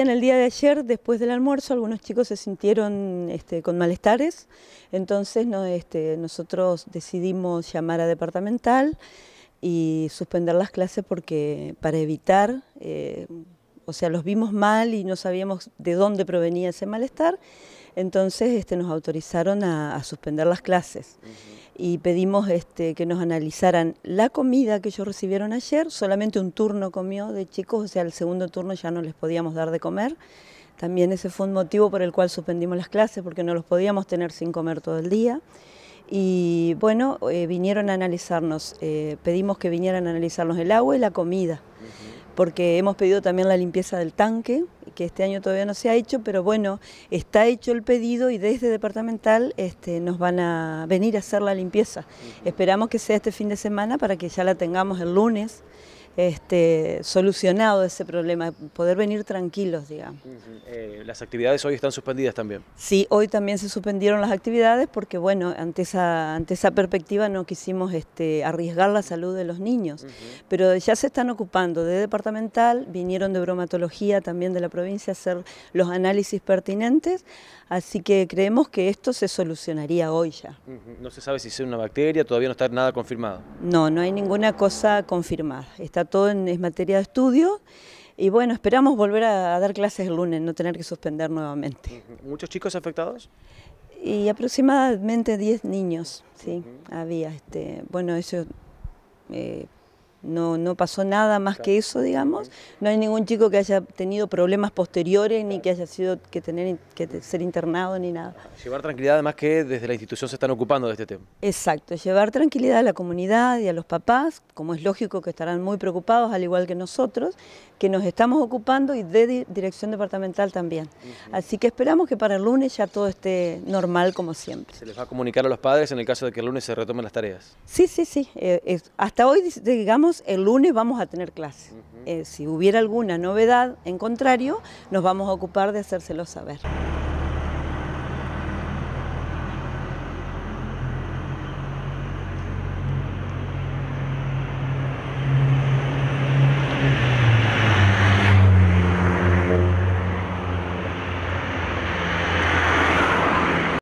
en el día de ayer, después del almuerzo, algunos chicos se sintieron este, con malestares, entonces este, nosotros decidimos llamar a departamental y suspender las clases porque para evitar, eh, o sea, los vimos mal y no sabíamos de dónde provenía ese malestar, entonces este, nos autorizaron a, suspender las clases y pedimos este, que nos analizaran la comida que ellos recibieron ayer, solamente un turno comió de chicos, o sea, el segundo turno ya no les podíamos dar de comer. También ese fue un motivo por el cual suspendimos las clases, porque no los podíamos tener sin comer todo el día. Y bueno, eh, vinieron a analizarnos, eh, pedimos que vinieran a analizarnos el agua y la comida, porque hemos pedido también la limpieza del tanque, que este año todavía no se ha hecho, pero bueno, está hecho el pedido y desde Departamental este, nos van a venir a hacer la limpieza. Esperamos que sea este fin de semana para que ya la tengamos el lunes. Este, solucionado ese problema, poder venir tranquilos, digamos. Eh, las actividades hoy están suspendidas también. Sí, hoy también se suspendieron las actividades porque, bueno, ante esa, ante esa perspectiva no quisimos este, arriesgar la salud de los niños. Pero ya se están ocupando de departamental, vinieron de bromatología también de la provincia a hacer los análisis pertinentes, así que creemos que esto se solucionaría hoy ya. No se sabe si es una bacteria, todavía no está nada confirmado. No, no hay ninguna cosa confirmada. Está todo en, materia de estudio. Y bueno, esperamos volver a, dar clases el lunes, no tener que suspender nuevamente. ¿Muchos chicos afectados? Y aproximadamente 10 niños, sí, había. Este, bueno, eso eh, no, pasó nada más que eso, digamos. No hay ningún chico que haya tenido problemas posteriores ni que haya sido que tener que ser internado ni nada. Llevar tranquilidad además que desde la institución se están ocupando de este tema. Exacto, llevar tranquilidad a la comunidad y a los papás, como es lógico que estarán muy preocupados al igual que nosotros, que nos estamos ocupando y de dirección departamental también. Así que esperamos que para el lunes ya todo esté normal como siempre. ¿Se les va a comunicar a los padres en el caso de que el lunes se retomen las tareas? Sí, sí, sí. Eh, hasta hoy digamos el lunes vamos a tener clase. Eh, si hubiera alguna novedad, en contrario, nos vamos a ocupar de hacérselo saber.